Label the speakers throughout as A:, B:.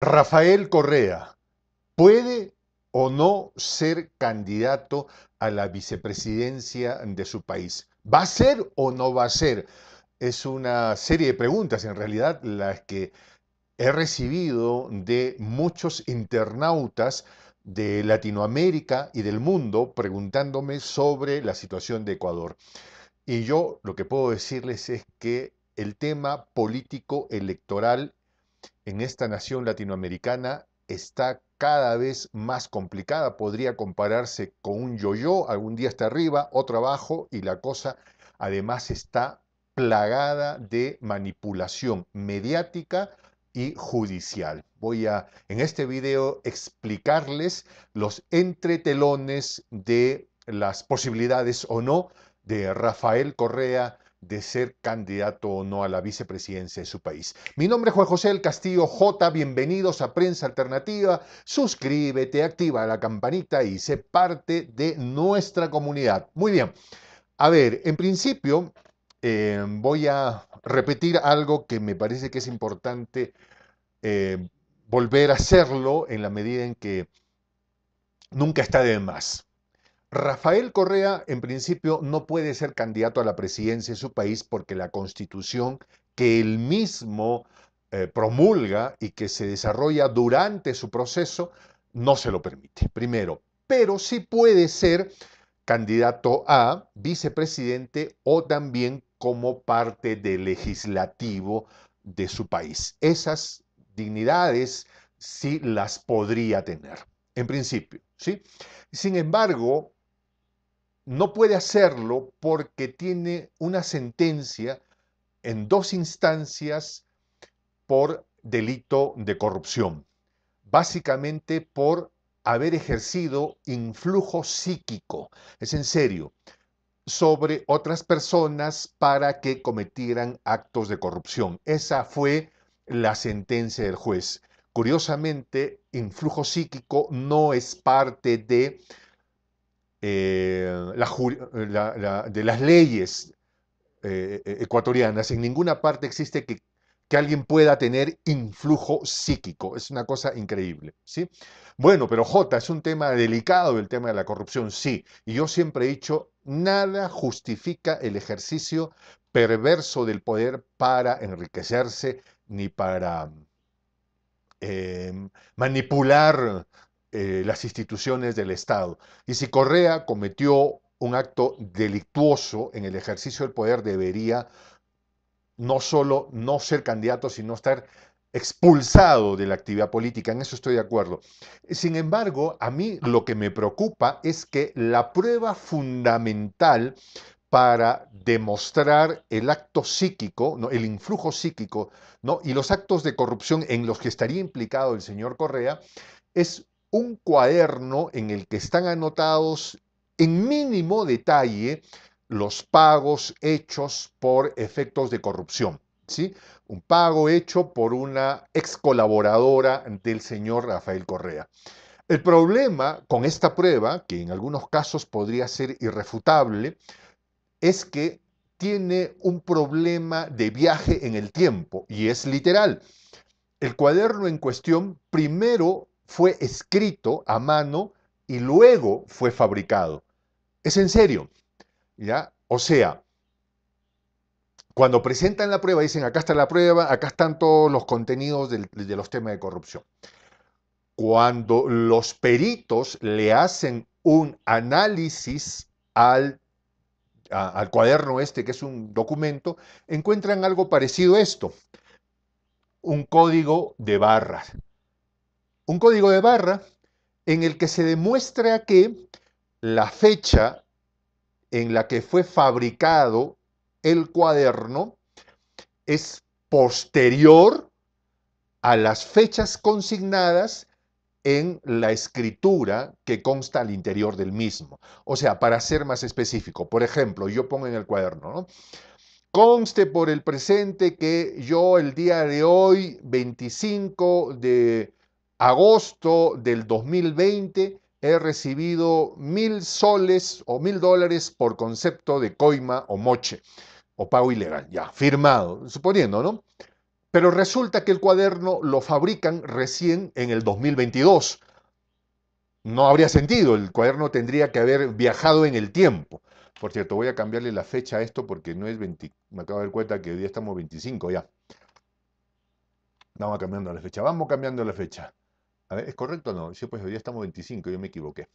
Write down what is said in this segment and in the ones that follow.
A: Rafael Correa puede o no ser candidato a la vicepresidencia de su país. ¿Va a ser o no va a ser? Es una serie de preguntas, en realidad, las que he recibido de muchos internautas de Latinoamérica y del mundo preguntándome sobre la situación de Ecuador. Y yo lo que puedo decirles es que el tema político electoral en esta nación latinoamericana está cada vez más complicada. Podría compararse con un yo-yo, algún día está arriba, otro abajo, y la cosa además está plagada de manipulación mediática y judicial. Voy a en este video explicarles los entretelones de las posibilidades o no de Rafael Correa de ser candidato o no a la vicepresidencia de su país. Mi nombre es Juan José del Castillo J, bienvenidos a Prensa Alternativa, suscríbete, activa la campanita y sé parte de nuestra comunidad. Muy bien, a ver, en principio eh, voy a repetir algo que me parece que es importante eh, volver a hacerlo en la medida en que nunca está de más. Rafael Correa, en principio, no puede ser candidato a la presidencia de su país porque la constitución que él mismo eh, promulga y que se desarrolla durante su proceso no se lo permite, primero. Pero sí puede ser candidato a vicepresidente o también como parte del legislativo de su país. Esas dignidades sí las podría tener, en principio. ¿sí? Sin embargo, no puede hacerlo porque tiene una sentencia en dos instancias por delito de corrupción, básicamente por haber ejercido influjo psíquico, es en serio, sobre otras personas para que cometieran actos de corrupción. Esa fue la sentencia del juez. Curiosamente, influjo psíquico no es parte de eh, eh, de las leyes eh, ecuatorianas, en ninguna parte existe que, que, alguien pueda tener influjo psíquico. Es una cosa increíble. ¿sí? Bueno, pero J, es un tema delicado el tema de la corrupción, sí. Y yo siempre he dicho, nada justifica el ejercicio perverso del poder para enriquecerse ni para manipular eh, las instituciones del Estado. Y si Correa cometió un acto delictuoso en el ejercicio del poder, debería no solo no ser candidato, sino estar expulsado de la actividad política, en eso estoy de acuerdo. Sin embargo, a mí lo que me preocupa es que la prueba fundamental para demostrar el acto psíquico, ¿no? el influjo psíquico ¿no? y los actos de corrupción en los que estaría implicado el señor Correa, es un cuaderno en el que están anotados en mínimo detalle los pagos hechos por efectos de corrupción. ¿sí? Un pago hecho por una ex colaboradora del señor Rafael Correa. El problema con esta prueba, que en algunos casos podría ser irrefutable, es que tiene un problema de viaje en el tiempo y es literal. El cuaderno en cuestión primero fue escrito a mano y luego fue fabricado. Es en serio, ¿ya? O sea, cuando presentan la prueba dicen, acá está la prueba, acá están todos los contenidos de, los temas de corrupción. Cuando los peritos le hacen un análisis al, al cuaderno este, que es un documento, encuentran algo parecido a esto, un código de barras un código de barra en el que se demuestra que la fecha en la que fue fabricado el cuaderno es posterior a las fechas consignadas en la escritura que consta al interior del mismo. O sea, para ser más específico, por ejemplo, yo pongo en el cuaderno, ¿no? Conste por el presente que yo el día de hoy, 25 de agosto del 2020 he recibido mil soles o mil dólares por concepto de coima o moche o pago ilegal, ya, firmado, suponiendo, ¿no? Pero resulta que el cuaderno lo fabrican recién en el 2022. No habría sentido, el cuaderno tendría que haber viajado en el tiempo. Por cierto, voy a cambiarle la fecha a esto porque no es 20, me acabo de dar cuenta que hoy día estamos 25 ya. Vamos cambiando la fecha, vamos cambiando la fecha. A ver, ¿es correcto o no? Sí, pues hoy estamos 25, yo me equivoqué.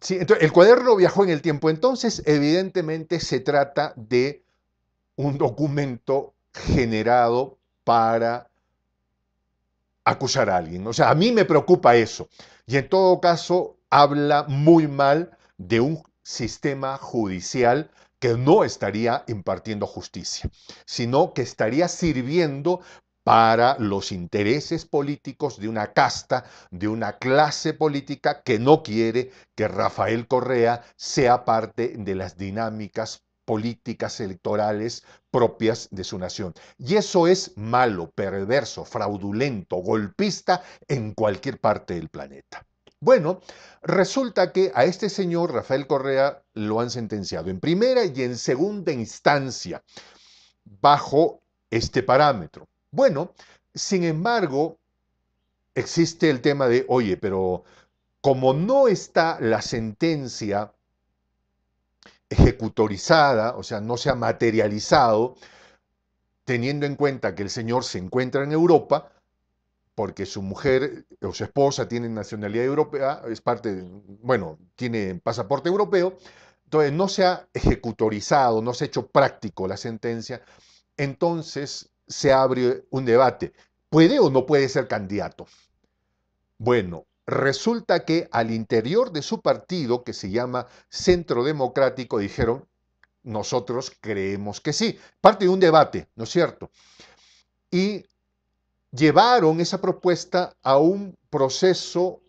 A: Sí, entonces, el cuaderno viajó en el tiempo, entonces evidentemente se trata de un documento generado para acusar a alguien. O sea, a mí me preocupa eso. Y en todo caso, habla muy mal de un sistema judicial que no estaría impartiendo justicia, sino que estaría sirviendo para los intereses políticos de una casta, de una clase política que no quiere que Rafael Correa sea parte de las dinámicas políticas electorales propias de su nación. Y eso es malo, perverso, fraudulento, golpista en cualquier parte del planeta. Bueno, resulta que a este señor Rafael Correa lo han sentenciado en primera y en segunda instancia bajo este parámetro bueno, sin embargo, existe el tema de, oye, pero como no está la sentencia ejecutorizada, o sea, no se ha materializado, teniendo en cuenta que el señor se encuentra en Europa, porque su mujer o su esposa tiene nacionalidad europea, es parte, bueno, tiene pasaporte europeo, entonces no se ha ejecutorizado, no se ha hecho práctico la sentencia, entonces se abre un debate. ¿Puede o no puede ser candidato? Bueno, resulta que al interior de su partido, que se llama Centro Democrático, dijeron, nosotros creemos que sí. Parte de un debate, ¿no es cierto? Y llevaron esa propuesta a un proceso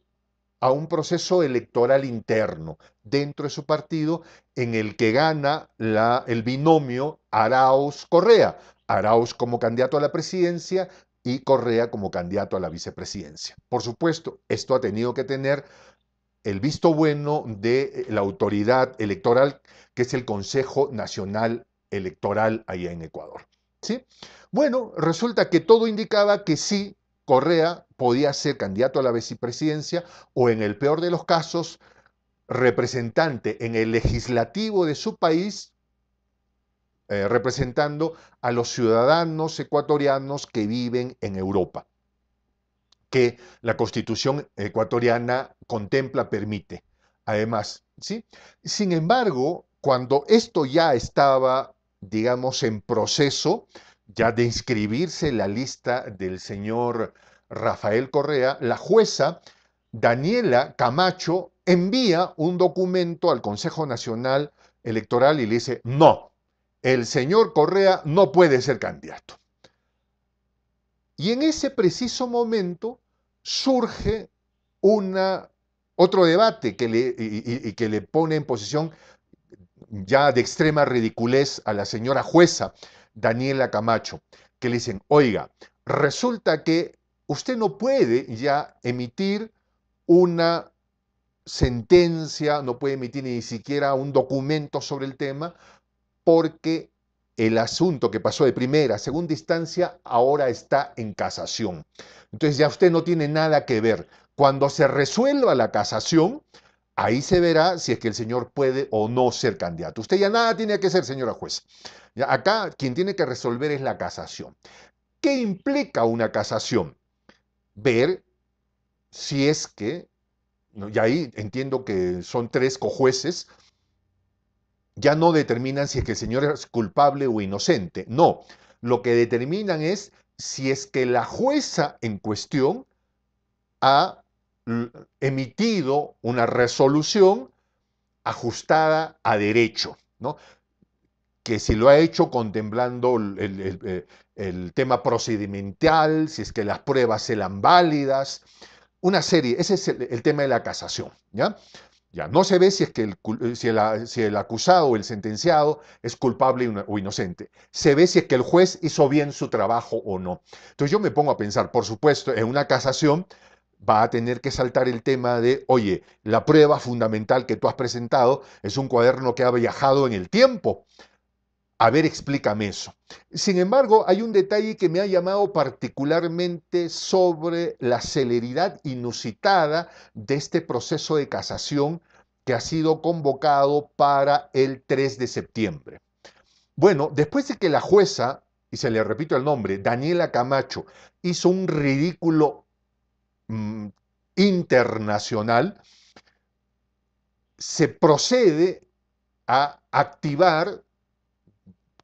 A: a un proceso electoral interno dentro de su partido en el que gana el binomio Arauz-Correa. Arauz como candidato a la presidencia y Correa como candidato a la vicepresidencia. Por supuesto, esto ha tenido que tener el visto bueno de eh, la autoridad electoral, que es el Consejo Nacional Electoral allá en Ecuador. ¿Sí? Bueno, resulta que todo indicaba que sí, Correa podía ser candidato a la vicepresidencia o en el peor de los casos, representante en el legislativo de su país eh, representando a los ciudadanos ecuatorianos que viven en Europa, que la constitución ecuatoriana contempla, permite. Además, ¿sí? Sin embargo, cuando esto ya estaba, digamos, en proceso, ya de inscribirse la lista del señor Rafael Correa, la jueza Daniela Camacho envía un documento al Consejo Nacional Electoral y le dice, no, el señor Correa no puede ser candidato. Y en ese preciso momento surge una, otro debate que le, y, que le pone en posición ya de extrema ridiculez a la señora jueza Daniela Camacho, que le dicen, oiga, resulta que usted no puede ya emitir una sentencia, no puede emitir ni siquiera un documento sobre el tema, porque el asunto que pasó de primera a segunda instancia ahora está en casación. Entonces ya usted no tiene nada que ver. Cuando se resuelva la casación, ahí se verá si es que el señor puede o no ser candidato. Usted ya nada tiene que ser, señora juez. Ya acá quien tiene que resolver es la casación. ¿Qué implica una casación? Ver si es que, y ahí entiendo que son tres cojueces, ya no determinan si es que el señor es culpable o inocente. No, lo que determinan es si es que la jueza en cuestión ha emitido una resolución ajustada a derecho, ¿no? que si lo ha hecho contemplando eh, el, tema procedimental, si es que las pruebas eran válidas, una serie, ese es el, el tema de la casación. ¿ya? no se ve si, es que eh, si el acusado o el sentenciado es culpable o inocente. Se ve si es que el juez hizo bien su trabajo o no. Entonces yo me pongo a pensar, por supuesto, en una casación va a tener que saltar el tema de, oye, la prueba fundamental que tú has presentado es un cuaderno que ha viajado en el tiempo. A ver, explícame eso. Sin embargo, hay un detalle que me ha llamado particularmente sobre la celeridad inusitada de este proceso de casación que ha sido convocado para el 3 de septiembre. Bueno, después de que la jueza, y se le repito el nombre, Daniela Camacho, hizo un ridículo mm, internacional, se procede a activar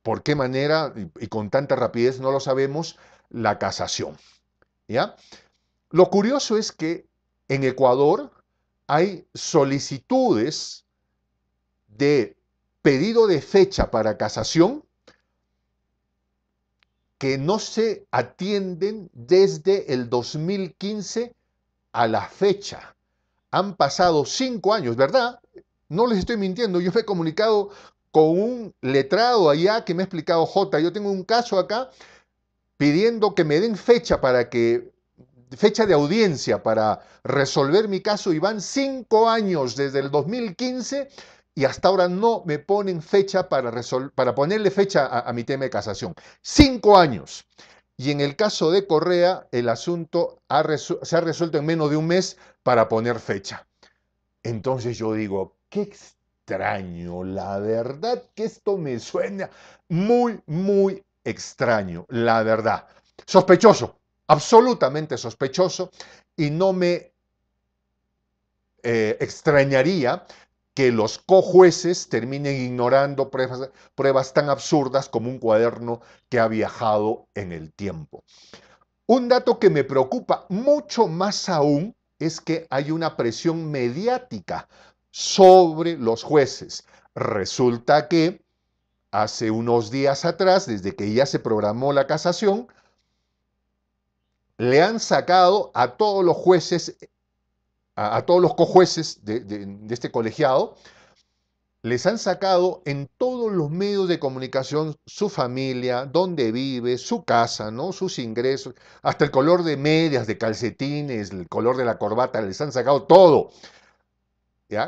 A: por qué manera y, con tanta rapidez, no lo sabemos, la casación. ¿ya? Lo curioso es que en Ecuador hay solicitudes de pedido de fecha para casación que no se atienden desde el 2015 a la fecha. Han pasado cinco años, ¿verdad? No les estoy mintiendo, yo me he comunicado con un letrado allá ah, que me ha explicado J. Yo tengo un caso acá pidiendo que me den fecha para que fecha de audiencia para resolver mi caso y van cinco años desde el 2015 y hasta ahora no me ponen fecha para, para ponerle fecha a, mi tema de casación. Cinco años. Y en el caso de Correa, el asunto se ha resuelto en menos de un mes para poner fecha. Entonces yo digo, ¿qué extraño. La verdad que esto me suena muy, muy extraño. La verdad. Sospechoso, absolutamente sospechoso. Y no me eh, extrañaría que los cojueces terminen ignorando pruebas, pruebas tan absurdas como un cuaderno que ha viajado en el tiempo. Un dato que me preocupa mucho más aún es que hay una presión mediática sobre los jueces. Resulta que hace unos días atrás, desde que ya se programó la casación, le han sacado a todos los jueces, a, todos los cojueces de, este colegiado, les han sacado en todos los medios de comunicación su familia, dónde vive, su casa, ¿no? sus ingresos, hasta el color de medias, de calcetines, el color de la corbata, les han sacado todo.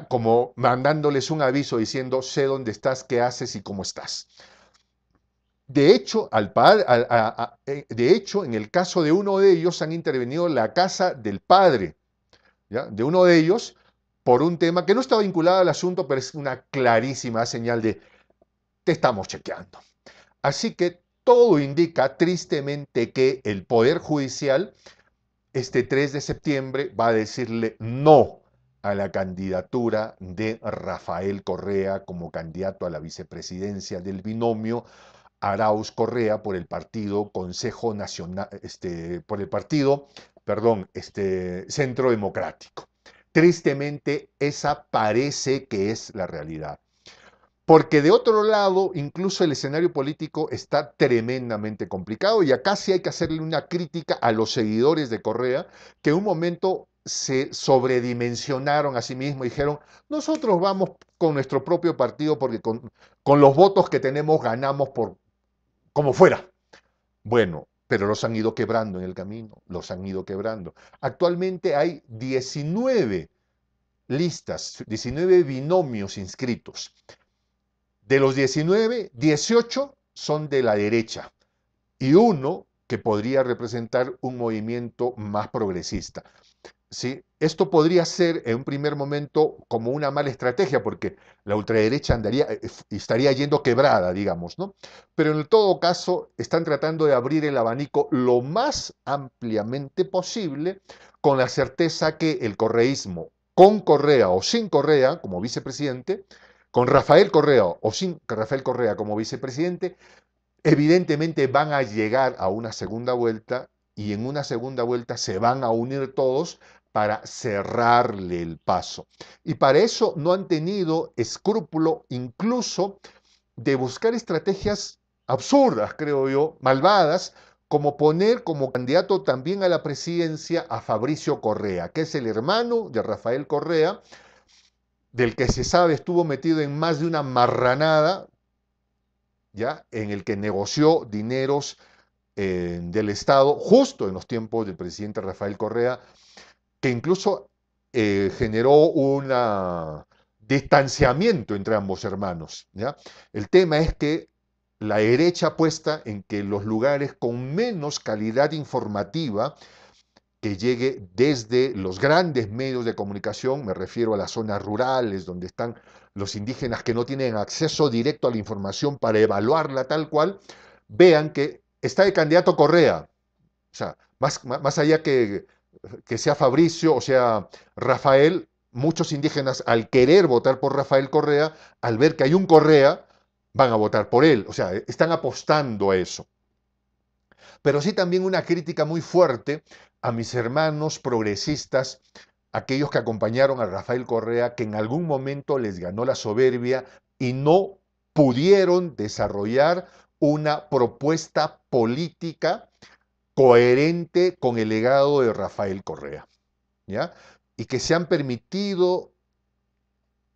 A: Como mandándoles un aviso diciendo, sé dónde estás, qué haces y cómo estás. De hecho, al eh, de hecho, en el caso de uno de ellos han intervenido la casa del padre, de uno de ellos, por un tema que no está vinculado al asunto, pero es una clarísima señal de, te estamos chequeando. Así que todo indica tristemente que el Poder Judicial, este 3 de septiembre, va a decirle no a la candidatura de Rafael Correa como candidato a la vicepresidencia del binomio Arauz Correa por el partido Consejo Nacional, este, por el partido, perdón, este, Centro Democrático. Tristemente, esa parece que es la realidad. Porque de otro lado, incluso el escenario político está tremendamente complicado y acá sí hay que hacerle una crítica a los seguidores de Correa, que un momento se sobredimensionaron a sí mismos, dijeron, nosotros vamos con nuestro propio partido porque con, con los votos que tenemos ganamos por como fuera. Bueno, pero los han ido quebrando en el camino, los han ido quebrando. Actualmente hay 19 listas, 19 binomios inscritos. De los 19, 18 son de la derecha y uno que podría representar un movimiento más progresista. Esto podría ser en un primer momento como una mala estrategia, porque la ultraderecha andaría, eh, estaría yendo quebrada, digamos, ¿no? Pero en todo caso, están tratando de abrir el abanico lo más ampliamente posible, con la certeza que el correísmo, con Correa o sin Correa como vicepresidente, con Rafael Correa o sin Rafael Correa como vicepresidente, evidentemente van a llegar a una segunda vuelta y en una segunda vuelta se van a unir todos para cerrarle el paso. Y para eso no han tenido escrúpulo incluso de buscar estrategias absurdas, creo yo, malvadas, como poner como candidato también a la presidencia a Fabricio Correa, que es el hermano de Rafael Correa, del que se sabe estuvo metido en más de una marranada, ¿ya? En el que negoció dineros eh, del Estado, justo en los tiempos del presidente Rafael Correa, que incluso eh, generó un distanciamiento entre ambos hermanos. El tema es que la derecha apuesta en que los lugares con menos calidad informativa que llegue desde los grandes medios de comunicación, me refiero a las zonas rurales donde están los indígenas que no tienen acceso directo a la información para evaluarla tal cual, vean que está el candidato Correa. O sea, más, allá que, que sea Fabricio o sea Rafael, muchos indígenas al querer votar por Rafael Correa, al ver que hay un Correa, van a votar por él. O sea, e, están apostando a eso. Pero sí también una crítica muy fuerte a mis hermanos progresistas, aquellos que acompañaron a Rafael Correa, que en algún momento les ganó la soberbia y no pudieron desarrollar una propuesta política coherente con el legado de Rafael Correa. ¿ya? Y que se han permitido,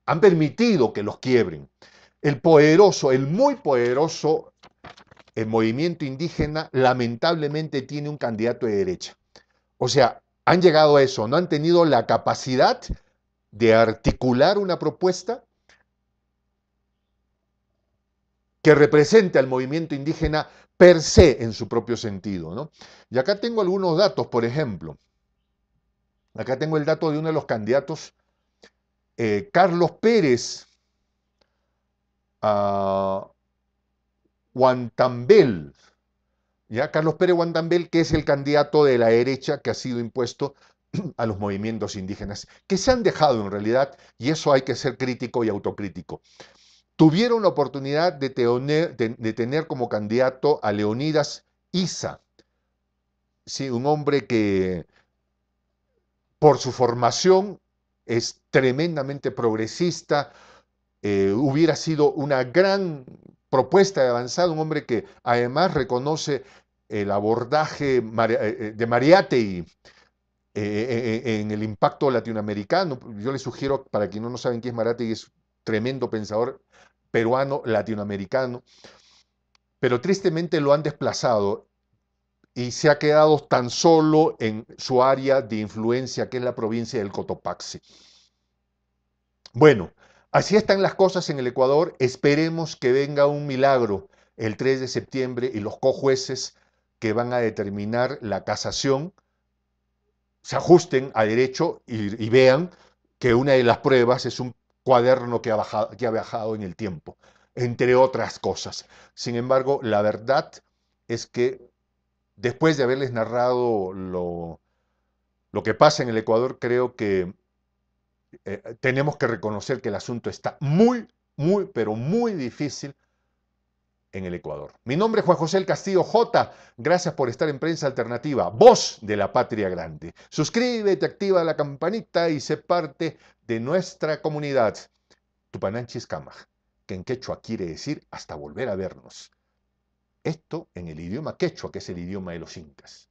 A: han permitido que los quiebren. El poderoso, el muy poderoso, el movimiento indígena lamentablemente tiene un candidato de derecha. O sea, han llegado a eso, no han tenido la capacidad de articular una propuesta que represente al movimiento indígena per se en su propio sentido. Y acá tengo algunos datos, por ejemplo. Acá tengo el dato de uno de los candidatos, eh, Carlos Pérez Juan ¿ya? Carlos Pérez Guantambel, que es el candidato de la derecha que ha sido impuesto a los movimientos indígenas, que se han dejado en realidad, y eso hay que ser crítico y autocrítico tuvieron la oportunidad de, tener como candidato a Leonidas Isa, un hombre que por su formación es tremendamente progresista, eh, hubiera sido una gran propuesta de avanzada, un hombre que además reconoce el abordaje eh, eh, de Mariátegui en el impacto latinoamericano. Yo le sugiero, para quienes no, no saben quién es Mariátegui es tremendo pensador peruano, latinoamericano, pero tristemente lo han desplazado y se ha quedado tan solo en su área de influencia, que es la provincia del Cotopaxi. Bueno, así están las cosas en el Ecuador. Esperemos que venga un milagro el 3 de septiembre y los cojueces que van a determinar la casación se ajusten a derecho y, y vean que una de las pruebas es un cuaderno que ha, viajado en el tiempo, entre otras cosas. Sin embargo, la verdad es que después de haberles narrado lo, que pasa en el Ecuador, creo que eh, tenemos que reconocer que el asunto está muy, muy, pero muy difícil en el Ecuador. Mi nombre es Juan José El Castillo J. Gracias por estar en Prensa Alternativa, voz de la patria grande. Suscríbete, activa la campanita y sé parte de nuestra comunidad. Tupananchis Cama, que en quechua quiere decir hasta volver a vernos. Esto en el idioma quechua, que es el idioma de los incas.